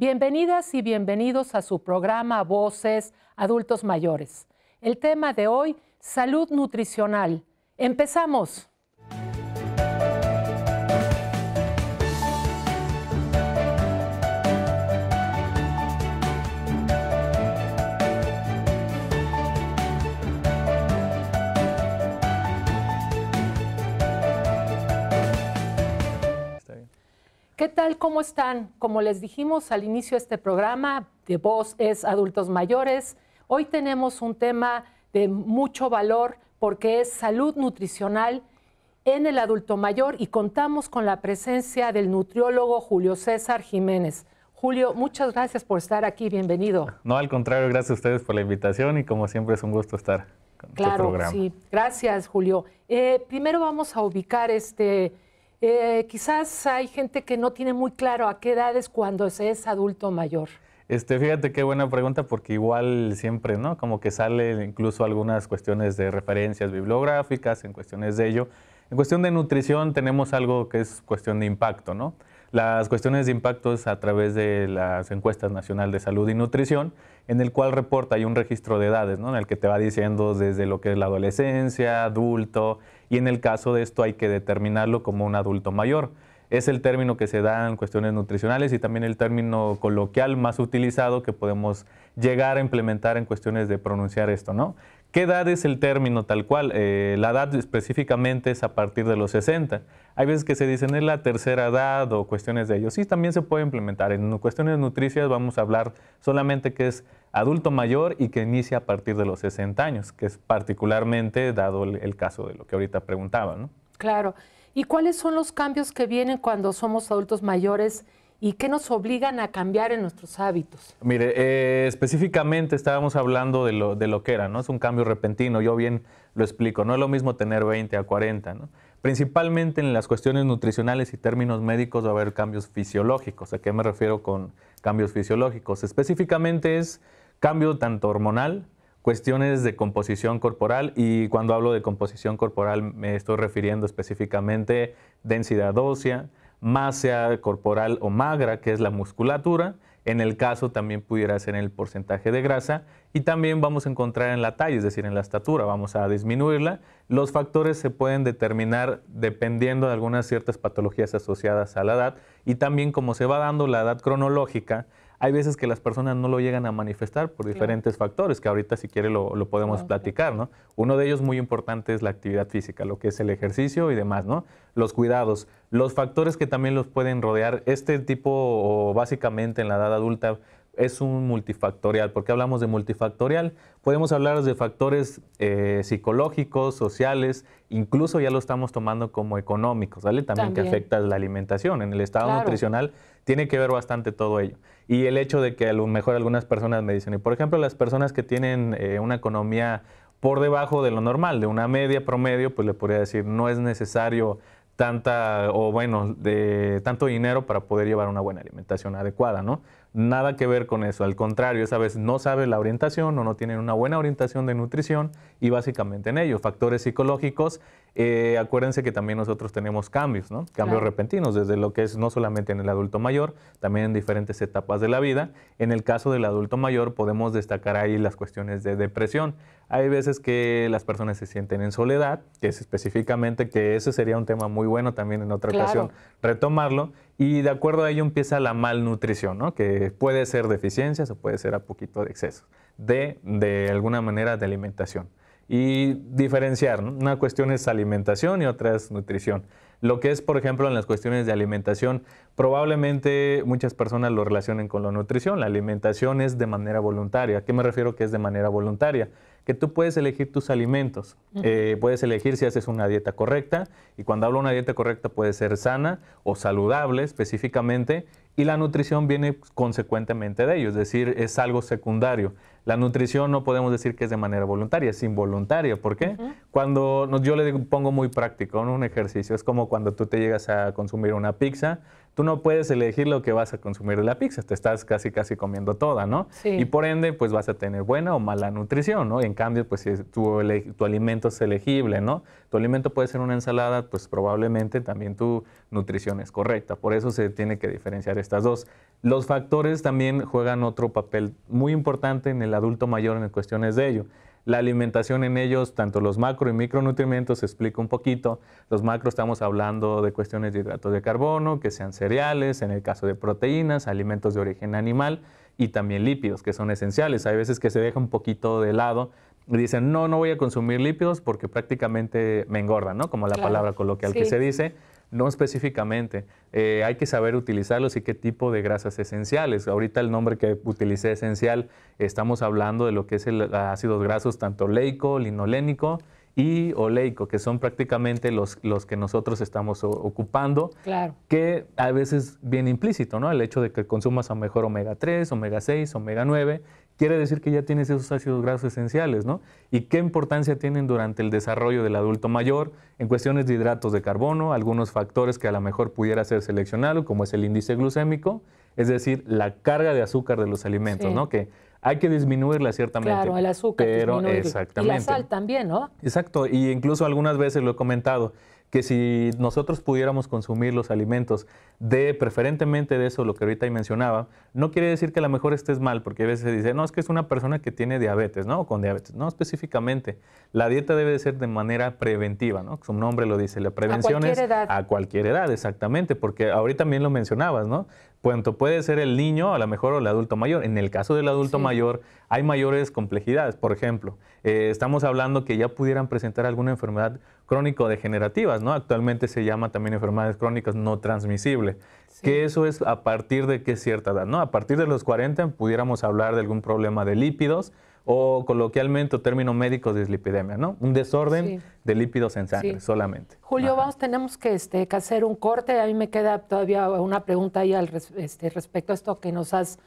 Bienvenidas y bienvenidos a su programa Voces Adultos Mayores. El tema de hoy, salud nutricional. Empezamos. ¿Qué tal? ¿Cómo están? Como les dijimos al inicio de este programa, de voz es adultos mayores. Hoy tenemos un tema de mucho valor porque es salud nutricional en el adulto mayor y contamos con la presencia del nutriólogo Julio César Jiménez. Julio, muchas gracias por estar aquí, bienvenido. No, al contrario, gracias a ustedes por la invitación y como siempre es un gusto estar con este claro, programa. Claro, sí, gracias Julio. Eh, primero vamos a ubicar este eh, quizás hay gente que no tiene muy claro a qué edad es cuando se es adulto mayor. Este, fíjate qué buena pregunta, porque igual siempre, ¿no? Como que sale incluso algunas cuestiones de referencias bibliográficas, en cuestiones de ello. En cuestión de nutrición tenemos algo que es cuestión de impacto, ¿no? las cuestiones de impactos a través de las encuestas nacional de salud y nutrición, en el cual reporta hay un registro de edades, ¿no? en el que te va diciendo desde lo que es la adolescencia, adulto, y en el caso de esto hay que determinarlo como un adulto mayor. Es el término que se da en cuestiones nutricionales y también el término coloquial más utilizado que podemos llegar a implementar en cuestiones de pronunciar esto, ¿no? ¿Qué edad es el término tal cual? Eh, la edad específicamente es a partir de los 60. Hay veces que se dicen es la tercera edad o cuestiones de ellos. Sí, también se puede implementar. En cuestiones nutricias vamos a hablar solamente que es adulto mayor y que inicia a partir de los 60 años, que es particularmente dado el, caso de lo que ahorita preguntaba. Claro. ¿Y cuáles son los cambios que vienen cuando somos adultos mayores y qué nos obligan a cambiar en nuestros hábitos? Mire, eh, específicamente estábamos hablando de lo, de lo que era, ¿no? Es un cambio repentino, yo bien lo explico, no es lo mismo tener 20 a 40, ¿no? Principalmente en las cuestiones nutricionales y términos médicos va a haber cambios fisiológicos. ¿A qué me refiero con cambios fisiológicos? Específicamente es cambio tanto hormonal, cuestiones de composición corporal y cuando hablo de composición corporal me estoy refiriendo específicamente densidad ósea, más sea corporal o magra, que es la musculatura. En el caso también pudiera ser el porcentaje de grasa y también vamos a encontrar en la talla, es decir, en la estatura, vamos a disminuirla. Los factores se pueden determinar dependiendo de algunas ciertas patologías asociadas a la edad y también como se va dando la edad cronológica, hay veces que las personas no lo llegan a manifestar por diferentes factores, que ahorita si quiere lo, podemos platicar, ¿no? Uno de ellos muy importante es la actividad física, lo que es el ejercicio y demás, ¿no? Los cuidados, los factores que también los pueden rodear, este tipo básicamente en la edad adulta es un multifactorial. ¿Por qué hablamos de multifactorial? Podemos hablar de factores eh, psicológicos, sociales, incluso ya lo estamos tomando como económicos, ¿vale? También, que afecta la alimentación. En el estado nutricional tiene que ver bastante todo ello. Y el hecho de que a lo mejor algunas personas me dicen, y por ejemplo las personas que tienen eh, una economía por debajo de lo normal, de una media promedio, pues le podría decir, no es necesario tanta, o bueno, de tanto dinero para poder llevar una buena alimentación adecuada, ¿no? Nada que ver con eso, al contrario, esa vez no sabe la orientación o no tienen una buena orientación de nutrición y básicamente en ello, factores psicológicos eh, acuérdense que también nosotros tenemos cambios, Cambios repentinos, desde lo que es no solamente en el adulto mayor, también en diferentes etapas de la vida. En el caso del adulto mayor podemos destacar ahí las cuestiones de depresión. Hay veces que las personas se sienten en soledad, que es específicamente que ese sería un tema muy bueno también en otra ocasión retomarlo. Y de acuerdo a ello empieza la malnutrición, Que puede ser deficiencias o puede ser a poquito de exceso de alguna manera, de alimentación y diferenciar. Una cuestión es alimentación y otra es nutrición. Lo que es, por ejemplo, en las cuestiones de alimentación, probablemente muchas personas lo relacionen con la nutrición. La alimentación es de manera voluntaria. ¿A qué me refiero que es de manera voluntaria? Que tú puedes elegir tus alimentos. Eh, puedes elegir si haces una dieta correcta. Y cuando hablo de una dieta correcta puede ser sana o saludable específicamente y la nutrición viene consecuentemente de ello, es decir, es algo secundario. La nutrición no podemos decir que es de manera voluntaria, es involuntaria. ¿Por qué? Cuando yo le pongo muy práctico en un ejercicio, es como cuando tú te llegas a consumir una pizza, tú no puedes elegir lo que vas a consumir de la pizza, te estás casi casi comiendo toda, ¿no? Sí. Y por ende, pues vas a tener buena o mala nutrición, ¿no? En cambio, pues si tu alimento es elegible, ¿no? Tu alimento puede ser una ensalada, pues probablemente también tu nutrición es correcta. Por eso se tiene que diferenciar estas dos. Los factores también juegan otro papel muy importante en el adulto mayor en cuestiones de ello. La alimentación en ellos, tanto los macro y micronutrientes, se explica un poquito. Los macro estamos hablando de cuestiones de hidratos de carbono, que sean cereales, en el caso de proteínas, alimentos de origen animal y también lípidos, que son esenciales. Hay veces que se deja un poquito de lado y dicen, no, no voy a consumir lípidos porque prácticamente me engordan, ¿no? Como la palabra coloquial que se dice no específicamente. Eh, hay que saber utilizarlos y qué tipo de grasas esenciales. Ahorita el nombre que utilicé esencial, estamos hablando de lo que es el ácidos grasos tanto oleico, linolénico y oleico, que son prácticamente los, que nosotros estamos ocupando, claro. que a veces viene implícito, ¿no? El hecho de que consumas a mejor omega 3, omega 6, omega 9, quiere decir que ya tienes esos ácidos grasos esenciales, ¿no? ¿Y qué importancia tienen durante el desarrollo del adulto mayor en cuestiones de hidratos de carbono, algunos factores que a lo mejor pudiera ser seleccionado, como es el índice glucémico, es decir, la carga de azúcar de los alimentos, ¿no? Que hay que disminuirla ciertamente. Claro, el azúcar. Pero exactamente. Y la sal también, ¿no? Exacto, y incluso algunas veces lo he comentado que si nosotros pudiéramos consumir los alimentos de preferentemente de eso, lo que ahorita mencionaba, no quiere decir que a lo mejor estés mal, porque a veces se dice, no, es que es una persona que tiene diabetes, ¿no? con diabetes. No, específicamente. La dieta debe ser de manera preventiva, ¿no? Su nombre lo dice, la prevención a es a cualquier edad, exactamente, porque ahorita también lo mencionabas, ¿no? puede ser el niño, a lo mejor, o el adulto mayor. En el caso del adulto mayor, hay mayores complejidades. Por ejemplo, eh, estamos hablando que ya pudieran presentar alguna enfermedad crónico degenerativa, ¿no? Actualmente se llama también enfermedades crónicas no transmisibles, que eso es a partir de qué cierta edad, A partir de los 40 pudiéramos hablar de algún problema de lípidos, o coloquialmente o término médico dislipidemia, ¿no? Un desorden de lípidos en sangre solamente. Julio, vamos, tenemos este, que, hacer un corte. A mí me queda todavía una pregunta ahí este, respecto a esto que nos has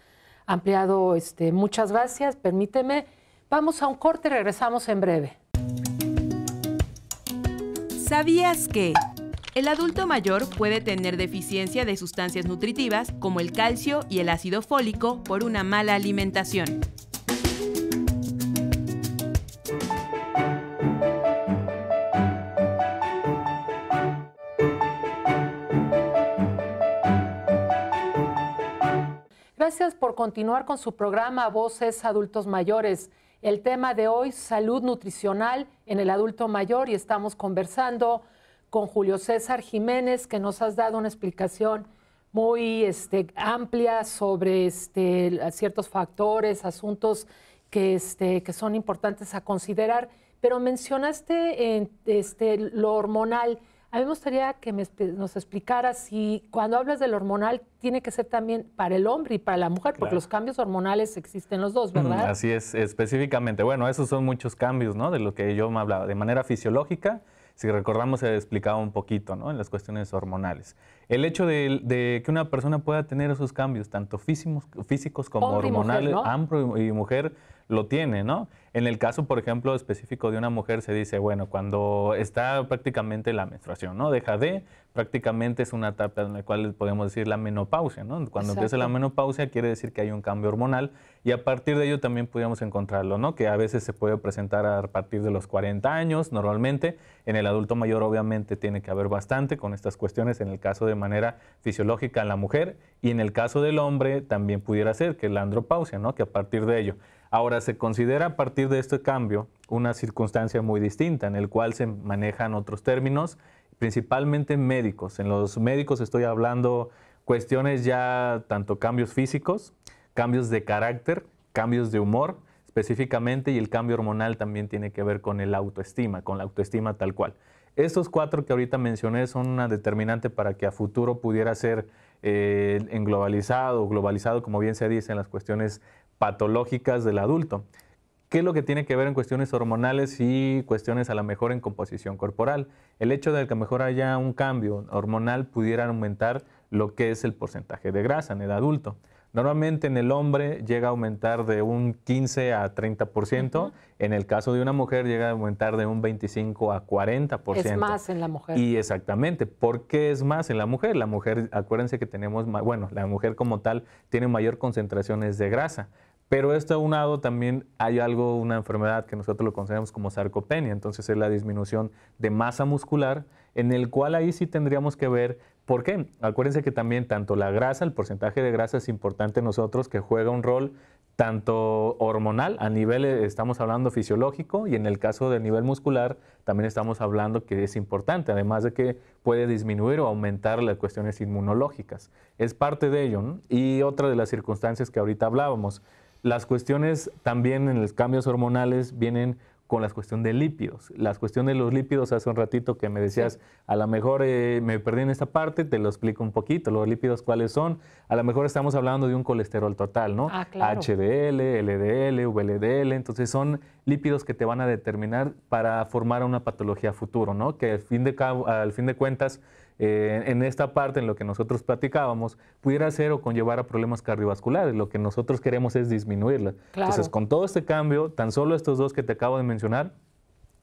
ampliado. Este, muchas gracias, permíteme. Vamos a un corte, regresamos en breve. ¿Sabías que? El adulto mayor puede tener deficiencia de sustancias nutritivas como el calcio y el ácido fólico por una mala alimentación. por continuar con su programa Voces Adultos Mayores. El tema de hoy, salud nutricional en el adulto mayor, y estamos conversando con Julio César Jiménez, que nos has dado una explicación muy este, amplia sobre este, ciertos factores, asuntos este, que, son importantes a considerar, pero mencionaste eh, lo hormonal. A mí me gustaría que nos explicara si cuando hablas del hormonal tiene que ser también para el hombre y para la mujer, porque los cambios hormonales existen los dos, ¿verdad? Mm, así es, específicamente. Bueno, esos son muchos cambios, ¿no? De lo que yo me hablaba, de manera fisiológica. Si recordamos, se ha explicado un poquito ¿no? en las cuestiones hormonales. El hecho de, que una persona pueda tener esos cambios, tanto físicos, como hormonales, hombre y mujer, lo tiene, ¿no? En el caso, por ejemplo, específico de una mujer se dice, bueno, cuando está prácticamente la menstruación, ¿no? Deja de, prácticamente es una etapa en la cual podemos decir la menopausia, ¿no? Cuando empieza la menopausia quiere decir que hay un cambio hormonal y a partir de ello también podríamos encontrarlo, ¿no? Que a veces se puede presentar a partir de los 40 años, normalmente. En el adulto mayor obviamente tiene que haber bastante con estas cuestiones, en el caso de manera fisiológica en la mujer y en el caso del hombre también pudiera ser que la andropausia, ¿no? Que a partir de ello Ahora, se considera a partir de este cambio una circunstancia muy distinta, en el cual se manejan otros términos, principalmente médicos. En los médicos estoy hablando cuestiones ya tanto cambios físicos, cambios de carácter, cambios de humor específicamente, y el cambio hormonal también tiene que ver con el autoestima, con la autoestima tal cual. Estos cuatro que ahorita mencioné son una determinante para que a futuro pudiera ser eh, englobalizado, globalizado, como bien se dice, en las cuestiones patológicas del adulto. ¿Qué es lo que tiene que ver en cuestiones hormonales y cuestiones a lo mejor en composición corporal? El hecho de que a lo mejor haya un cambio hormonal pudiera aumentar lo que es el porcentaje de grasa en el adulto. Normalmente en el hombre llega a aumentar de un 15 a 30%, en el caso de una mujer llega a aumentar de un 25 a 40%. Es más en la mujer. Y exactamente, ¿por qué es más en la mujer? La mujer, acuérdense que tenemos, bueno, la mujer como tal tiene mayor concentraciones de grasa, pero esto lado también hay algo, una enfermedad que nosotros lo consideramos como sarcopenia, entonces es la disminución de masa muscular, en el cual ahí sí tendríamos que ver por qué. Acuérdense que también tanto la grasa, el porcentaje de grasa es importante en nosotros, que juega un rol tanto hormonal, a nivel eh, estamos hablando fisiológico, y en el caso del nivel muscular también estamos hablando que es importante, además de que puede disminuir o aumentar las cuestiones inmunológicas. Es parte de ello. Y otra de las circunstancias que ahorita hablábamos, las cuestiones también en los cambios hormonales vienen con la cuestión de lípidos. Las cuestiones de los lípidos, hace un ratito que me decías, a lo mejor eh, me perdí en esta parte, te lo explico un poquito, los lípidos cuáles son. A lo mejor estamos hablando de un colesterol total, ¿no? Ah, claro. HDL, LDL, VLDL, entonces son lípidos que te van a determinar para formar una patología futuro, ¿no? Que al fin de, al fin de cuentas eh, en esta parte en lo que nosotros platicábamos, pudiera ser o conllevar a problemas cardiovasculares. Lo que nosotros queremos es disminuirla. Entonces, con todo este cambio, tan solo estos dos que te acabo de mencionar,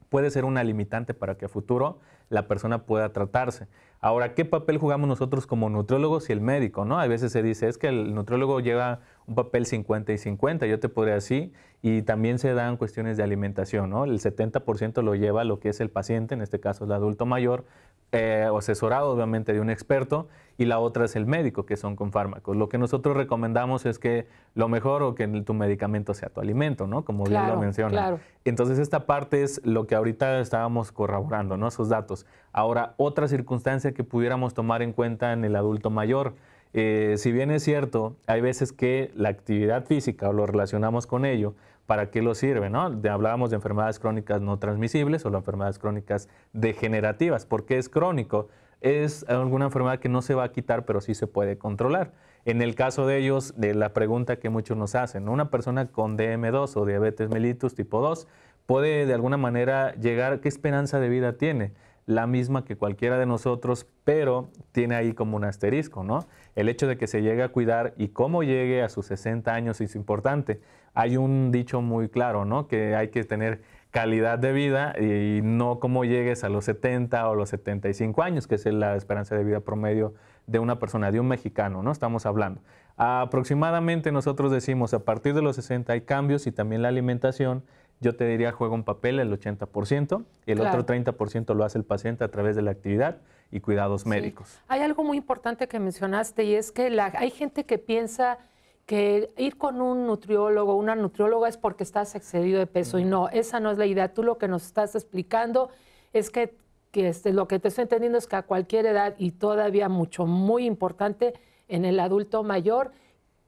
puede ser una limitante para que a futuro la persona pueda tratarse. Ahora, ¿qué papel jugamos nosotros como nutriólogos y el médico? ¿no? A veces se dice, es que el nutriólogo llega un papel 50 y 50, yo te podría así y también se dan cuestiones de alimentación, ¿no? El 70% lo lleva lo que es el paciente, en este caso el adulto mayor, eh, asesorado obviamente de un experto, y la otra es el médico, que son con fármacos. Lo que nosotros recomendamos es que lo mejor o que tu medicamento sea tu alimento, ¿no? Como bien lo menciona. Claro. Entonces, esta parte es lo que ahorita estábamos corroborando, ¿no? Esos datos. Ahora, otra circunstancia que pudiéramos tomar en cuenta en el adulto mayor eh, si bien es cierto, hay veces que la actividad física o lo relacionamos con ello, ¿para qué lo sirve? hablábamos de enfermedades crónicas no transmisibles o las enfermedades crónicas degenerativas. ¿Por qué es crónico? Es alguna enfermedad que no se va a quitar, pero sí se puede controlar. En el caso de ellos, de la pregunta que muchos nos hacen, una persona con DM2 o diabetes mellitus tipo 2 puede de alguna manera llegar, ¿qué esperanza de vida tiene? la misma que cualquiera de nosotros, pero tiene ahí como un asterisco, ¿no? El hecho de que se llegue a cuidar y cómo llegue a sus 60 años es importante. Hay un dicho muy claro, ¿no? Que hay que tener calidad de vida y no cómo llegues a los 70 o los 75 años, que es la esperanza de vida promedio de una persona, de un mexicano, ¿no? Estamos hablando. Aproximadamente nosotros decimos, a partir de los 60 hay cambios y también la alimentación yo te diría juega un papel el 80%, y el otro 30% lo hace el paciente a través de la actividad y cuidados médicos. Hay algo muy importante que mencionaste y es que hay gente que piensa que ir con un nutriólogo, una nutrióloga es porque estás excedido de peso y no, esa no es la idea. Tú lo que nos estás explicando es que, que este, lo que te estoy entendiendo es que a cualquier edad y todavía mucho, muy importante en el adulto mayor,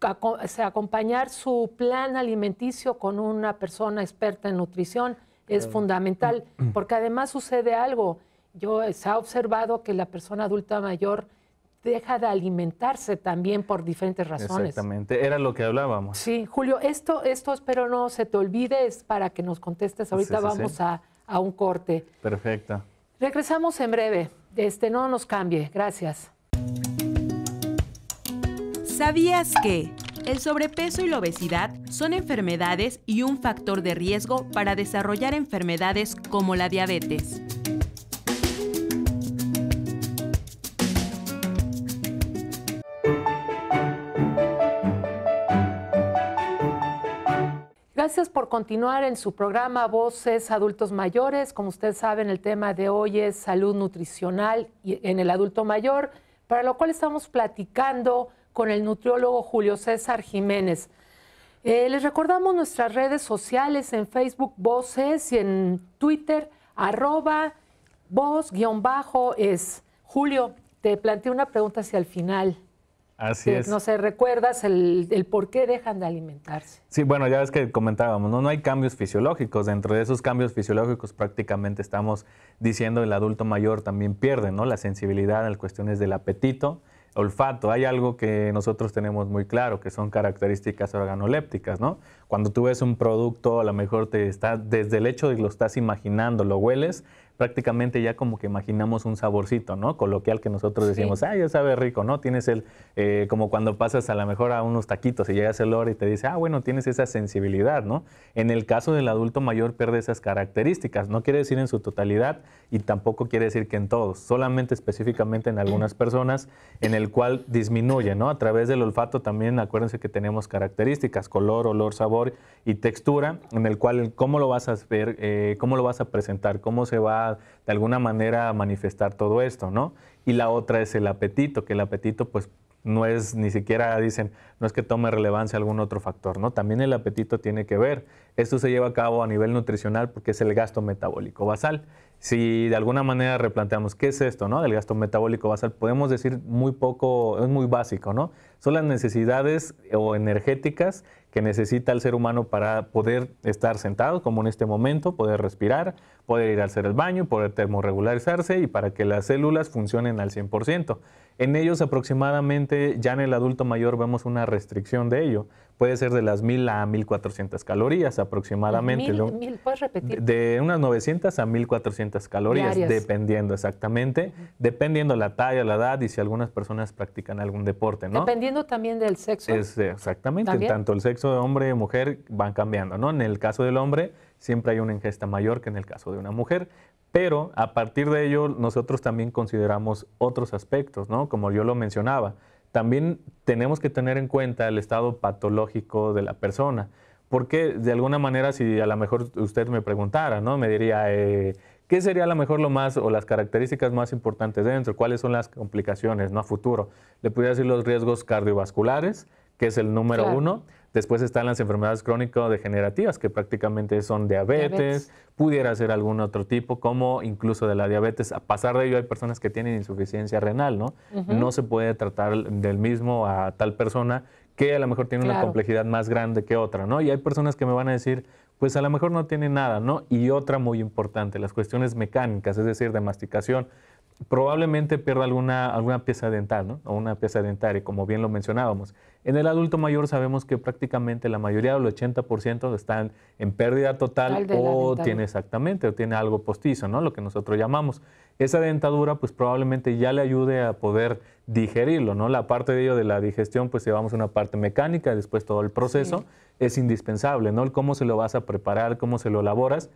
acompañar su plan alimenticio con una persona experta en nutrición es fundamental, mm. porque además sucede algo. Yo eh, se ha observado que la persona adulta mayor deja de alimentarse también por diferentes razones. Exactamente, era lo que hablábamos. Sí, Julio, esto, esto espero no se te olvide, es para que nos contestes. Ahorita vamos A, a, un corte. Perfecto. Regresamos en breve. Este, no nos cambie. Gracias. ¿Sabías que el sobrepeso y la obesidad son enfermedades y un factor de riesgo para desarrollar enfermedades como la diabetes? Gracias por continuar en su programa Voces Adultos Mayores. Como ustedes saben, el tema de hoy es salud nutricional en el adulto mayor, para lo cual estamos platicando con el nutriólogo Julio César Jiménez. Eh, les recordamos nuestras redes sociales en Facebook Voces y en Twitter arroba voz-es. Julio, te planteé una pregunta hacia el final. Así es. No sé, recuerdas el, por qué dejan de alimentarse. Sí, bueno, ya ves que comentábamos, ¿no? hay cambios fisiológicos. Dentro de esos cambios fisiológicos prácticamente estamos diciendo el adulto mayor también pierde, ¿no? La sensibilidad en cuestiones del apetito, olfato. Hay algo que nosotros tenemos muy claro, que son características organolépticas, ¿no? Cuando tú ves un producto, a lo mejor te está, desde el hecho de que lo estás imaginando, lo hueles, prácticamente ya como que imaginamos un saborcito, ¿no? Coloquial que nosotros decimos, ah, ya sabe rico, ¿no? Tienes el, eh, como cuando pasas a la mejor a unos taquitos y llegas el oro y te dice, ah, bueno, tienes esa sensibilidad, ¿no? En el caso del adulto mayor pierde esas características, no quiere decir en su totalidad y tampoco quiere decir que en todos, solamente específicamente en algunas personas, en el cual disminuye, ¿no? A través del olfato también, acuérdense que tenemos características, color, olor, sabor y textura, en el cual cómo lo vas a ver, eh, cómo lo vas a presentar, cómo se va a de alguna manera manifestar todo esto, ¿no? Y la otra es el apetito, que el apetito pues no es ni siquiera, dicen, no es que tome relevancia algún otro factor, ¿no? También el apetito tiene que ver. Esto se lleva a cabo a nivel nutricional porque es el gasto metabólico basal. Si de alguna manera replanteamos qué es esto, ¿no? Del gasto metabólico basal, podemos decir muy poco, es muy básico, ¿no? Son las necesidades o energéticas que necesita el ser humano para poder estar sentado, como en este momento, poder respirar, poder ir al ser el baño, poder termorregularizarse y para que las células funcionen al 100%. En ellos aproximadamente, ya en el adulto mayor vemos una restricción de ello, puede ser de las 1000 a 1400 calorías aproximadamente. ¿puedes repetir? De, unas 900 a 1400 calorías, dependiendo exactamente, dependiendo la talla, la edad y si algunas personas practican algún deporte, ¿no? Dependiendo también del sexo. exactamente, tanto el sexo de hombre y mujer van cambiando, ¿no? En el caso del hombre siempre hay una ingesta mayor que en el caso de una mujer, pero a partir de ello nosotros también consideramos otros aspectos, ¿no? Como yo lo mencionaba, también tenemos que tener en cuenta el estado patológico de la persona. Porque de alguna manera, si a lo mejor usted me preguntara, ¿no? Me diría, eh, ¿qué sería a lo mejor lo más o las características más importantes dentro? ¿Cuáles son las complicaciones, no a futuro? Le podría decir los riesgos cardiovasculares, que es el número uno Después están las enfermedades crónico-degenerativas, que prácticamente son diabetes, pudiera ser algún otro tipo, como incluso de la diabetes. A pasar de ello, hay personas que tienen insuficiencia renal, ¿no? No se puede tratar del mismo a tal persona que a lo mejor tiene una complejidad más grande que otra, ¿no? Y hay personas que me van a decir, pues a lo mejor no tiene nada, ¿no? Y otra muy importante, las cuestiones mecánicas, es decir, de masticación probablemente pierda alguna, alguna pieza dental, ¿no? O una pieza dentaria, como bien lo mencionábamos. En el adulto mayor sabemos que prácticamente la mayoría, el 80%, están en pérdida total o tiene exactamente, o tiene algo postizo, ¿no? Lo que nosotros llamamos. Esa dentadura, pues probablemente ya le ayude a poder digerirlo, ¿no? La parte de ello de la digestión, pues llevamos una parte mecánica, después todo el proceso, es indispensable, ¿no? cómo se lo vas a preparar, cómo se lo elaboras,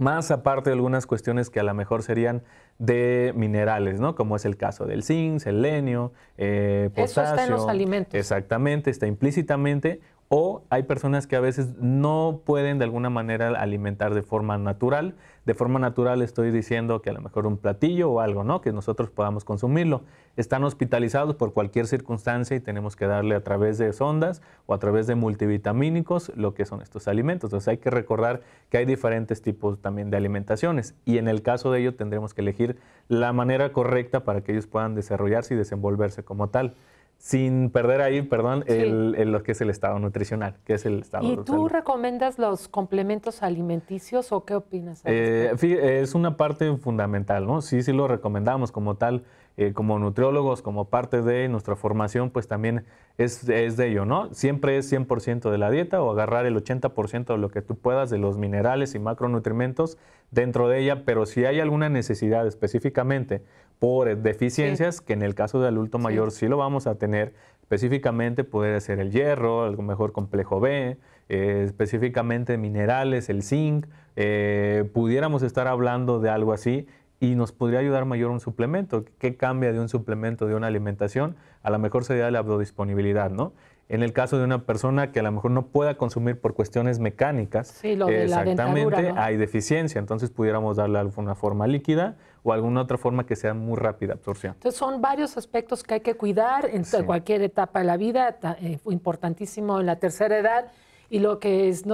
más aparte de algunas cuestiones que a lo mejor serían de minerales, ¿no? Como es el caso del zinc, selenio, eh, potasio. los alimentos. Exactamente, está implícitamente o hay personas que a veces no pueden de alguna manera alimentar de forma natural. De forma natural estoy diciendo que a lo mejor un platillo o algo, ¿no? Que nosotros podamos consumirlo. Están hospitalizados por cualquier circunstancia y tenemos que darle a través de sondas o a través de multivitamínicos lo que son estos alimentos. Entonces hay que recordar que hay diferentes tipos también de alimentaciones y en el caso de ello tendremos que elegir la manera correcta para que ellos puedan desarrollarse y desenvolverse como tal sin perder ahí, perdón, lo que es el estado nutricional, que es el estado. ¿Y tú recomiendas los complementos alimenticios o qué opinas? Eh, es una parte fundamental, ¿no? Sí, sí lo recomendamos como tal, eh, como nutriólogos, como parte de nuestra formación, pues también es, de ello, ¿no? Siempre es 100% de la dieta o agarrar el 80% de lo que tú puedas de los minerales y macronutrimentos dentro de ella, pero si hay alguna necesidad específicamente por deficiencias que en el caso del adulto mayor sí. lo vamos a tener. Específicamente puede ser el hierro, algo mejor complejo B, eh, específicamente minerales, el zinc. Eh, pudiéramos estar hablando de algo así y nos podría ayudar mayor un suplemento. ¿Qué cambia de un suplemento, de una alimentación? A lo mejor sería la biodisponibilidad, ¿no? En el caso de una persona que a lo mejor no pueda consumir por cuestiones mecánicas, sí, exactamente, hay deficiencia, entonces pudiéramos darle alguna forma líquida o alguna otra forma que sea muy rápida absorción. Entonces son varios aspectos que hay que cuidar en cualquier etapa de la vida, eh, importantísimo en la tercera edad y lo que es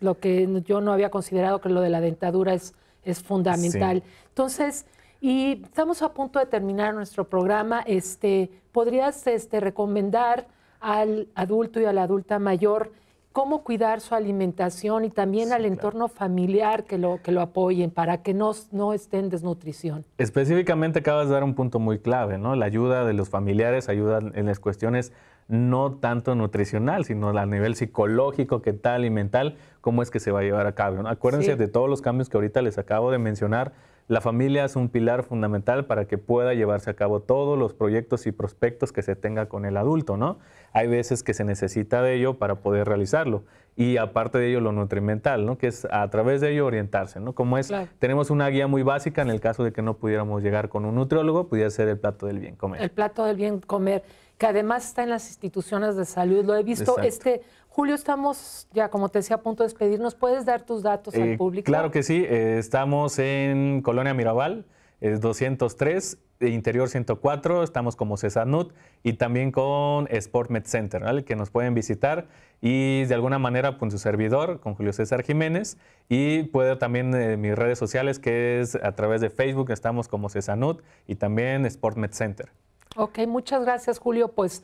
lo que yo no había considerado que lo de la dentadura es es fundamental. Entonces, y estamos a punto de terminar nuestro programa, este, ¿podrías este recomendar al adulto y a la adulta mayor cómo cuidar su alimentación y también al entorno familiar que lo, que lo apoyen para que no, no esté en desnutrición. Específicamente acabas de dar un punto muy clave, ¿no? La ayuda de los familiares, ayuda en las cuestiones no tanto nutricional, sino a nivel psicológico, que tal y mental, cómo es que se va a llevar a cabo. Acuérdense de todos los cambios que ahorita les acabo de mencionar la familia es un pilar fundamental para que pueda llevarse a cabo todos los proyectos y prospectos que se tenga con el adulto, ¿no? Hay veces que se necesita de ello para poder realizarlo. Y aparte de ello, lo nutrimental, ¿no? Que es a través de ello orientarse, ¿no? Como es, tenemos una guía muy básica en el caso de que no pudiéramos llegar con un nutriólogo, pudiera ser el plato del bien comer. El plato del bien comer, que además está en las instituciones de salud. Lo he visto es este Julio, estamos ya, como te decía, a punto de despedirnos. ¿Puedes dar tus datos al eh, público? Claro que sí. Eh, estamos en Colonia Mirabal, es 203, Interior 104. Estamos como Cesanut y también con Sport Med Center, ¿vale? que nos pueden visitar y de alguna manera con su servidor, con Julio César Jiménez. Y puede también eh, mis redes sociales, que es a través de Facebook, estamos como Cesanut y también Sport Med Center. Ok, muchas gracias, Julio. Pues.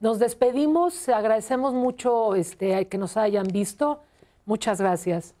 Nos despedimos, agradecemos mucho este, que nos hayan visto. Muchas gracias.